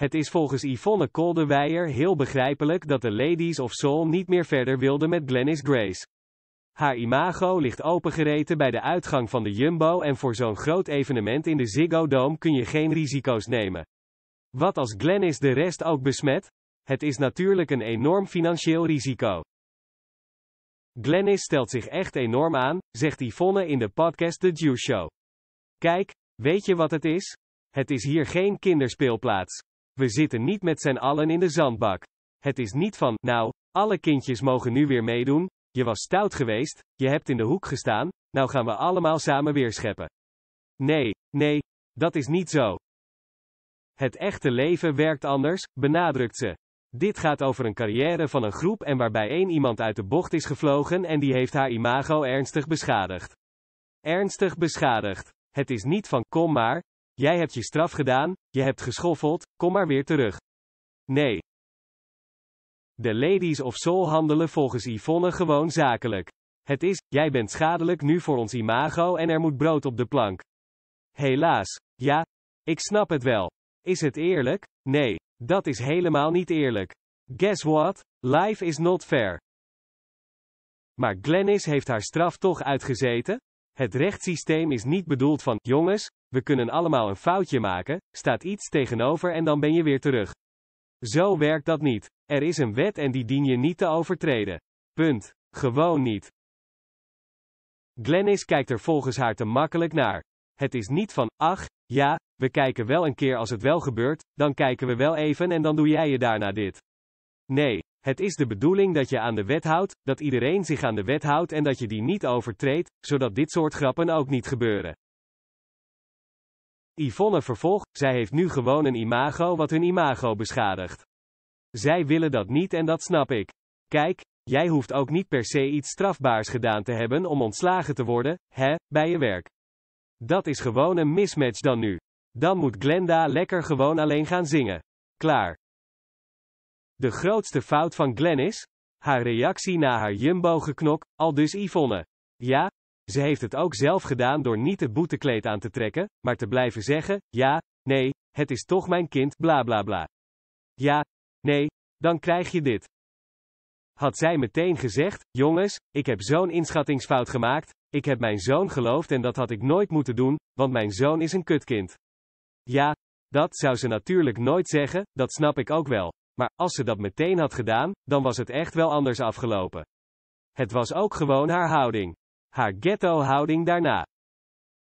Het is volgens Yvonne Koldewijer heel begrijpelijk dat de Ladies of Soul niet meer verder wilden met Glennis Grace. Haar imago ligt opengereten bij de uitgang van de Jumbo en voor zo'n groot evenement in de Ziggo Dome kun je geen risico's nemen. Wat als Glennis de rest ook besmet? Het is natuurlijk een enorm financieel risico. Glennis stelt zich echt enorm aan, zegt Yvonne in de podcast The Juice Show. Kijk, weet je wat het is? Het is hier geen kinderspeelplaats. We zitten niet met z'n allen in de zandbak. Het is niet van, nou, alle kindjes mogen nu weer meedoen, je was stout geweest, je hebt in de hoek gestaan, nou gaan we allemaal samen weer scheppen. Nee, nee, dat is niet zo. Het echte leven werkt anders, benadrukt ze. Dit gaat over een carrière van een groep en waarbij één iemand uit de bocht is gevlogen en die heeft haar imago ernstig beschadigd. Ernstig beschadigd. Het is niet van kom maar, Jij hebt je straf gedaan, je hebt geschoffeld, kom maar weer terug. Nee. De ladies of soul handelen volgens Yvonne gewoon zakelijk. Het is, jij bent schadelijk nu voor ons imago en er moet brood op de plank. Helaas. Ja. Ik snap het wel. Is het eerlijk? Nee, dat is helemaal niet eerlijk. Guess what? Life is not fair. Maar Glennis heeft haar straf toch uitgezeten? Het rechtssysteem is niet bedoeld van, jongens, we kunnen allemaal een foutje maken, staat iets tegenover en dan ben je weer terug. Zo werkt dat niet. Er is een wet en die dien je niet te overtreden. Punt. Gewoon niet. Glennis kijkt er volgens haar te makkelijk naar. Het is niet van, ach, ja, we kijken wel een keer als het wel gebeurt, dan kijken we wel even en dan doe jij je daarna dit. Nee, het is de bedoeling dat je aan de wet houdt, dat iedereen zich aan de wet houdt en dat je die niet overtreedt, zodat dit soort grappen ook niet gebeuren. Yvonne vervolgt, zij heeft nu gewoon een imago wat hun imago beschadigt. Zij willen dat niet en dat snap ik. Kijk, jij hoeft ook niet per se iets strafbaars gedaan te hebben om ontslagen te worden, hè, bij je werk. Dat is gewoon een mismatch dan nu. Dan moet Glenda lekker gewoon alleen gaan zingen. Klaar. De grootste fout van Glenn is? Haar reactie na haar jumbo-geknok, al dus Yvonne. Ja, ze heeft het ook zelf gedaan door niet het boetekleed aan te trekken, maar te blijven zeggen, ja, nee, het is toch mijn kind, bla bla bla. Ja, nee, dan krijg je dit. Had zij meteen gezegd, jongens, ik heb zo'n inschattingsfout gemaakt, ik heb mijn zoon geloofd en dat had ik nooit moeten doen, want mijn zoon is een kutkind. Ja, dat zou ze natuurlijk nooit zeggen, dat snap ik ook wel. Maar als ze dat meteen had gedaan, dan was het echt wel anders afgelopen. Het was ook gewoon haar houding. Haar ghetto-houding daarna.